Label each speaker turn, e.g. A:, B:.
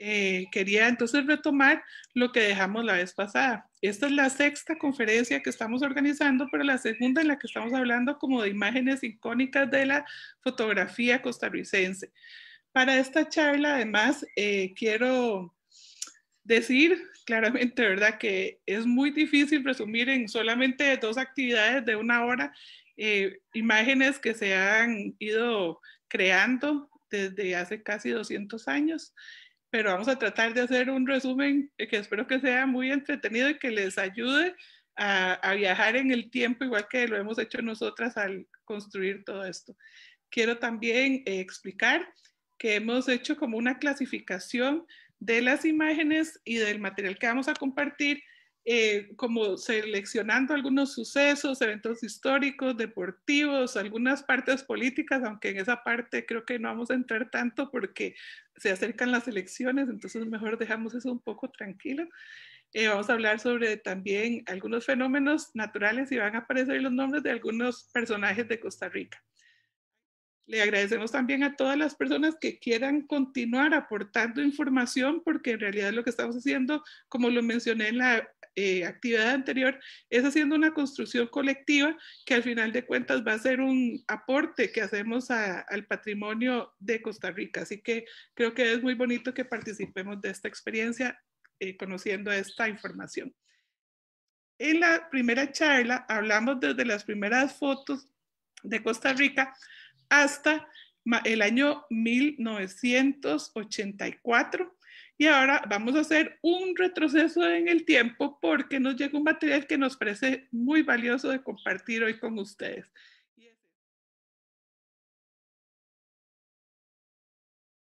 A: Eh, quería entonces retomar lo que dejamos la vez pasada. Esta es la sexta conferencia que estamos organizando, pero la segunda en la que estamos hablando como de imágenes icónicas de la fotografía costarricense. Para esta charla, además, eh, quiero decir claramente, ¿verdad?, que es muy difícil resumir en solamente dos actividades de una hora eh, imágenes que se han ido creando desde hace casi 200 años pero vamos a tratar de hacer un resumen que espero que sea muy entretenido y que les ayude a, viajar en el tiempo, igual que lo hemos hecho nosotras al construir todo esto. Quiero también eh, explicar que hemos hecho como una clasificación de las imágenes y del material que vamos a compartir eh, como seleccionando algunos sucesos, eventos históricos, deportivos, algunas partes políticas, aunque en esa parte creo que no vamos a entrar tanto porque se acercan las elecciones, entonces mejor dejamos eso un poco tranquilo. Eh, vamos a hablar sobre también algunos fenómenos naturales y van a aparecer los nombres de algunos personajes de Costa Rica. Le agradecemos también a todas las personas que quieran continuar aportando información, porque en realidad lo que estamos haciendo, como lo mencioné en la eh, actividad anterior, es haciendo una construcción colectiva que al final de cuentas va a ser un aporte que hacemos al patrimonio de Costa Rica. Así que creo que es muy bonito que participemos de esta experiencia eh, conociendo esta información. En la primera charla hablamos desde las primeras fotos de Costa Rica hasta el año 1984. Y ahora vamos a hacer un retroceso en el tiempo porque nos llega un material que nos parece muy valioso de compartir hoy con ustedes.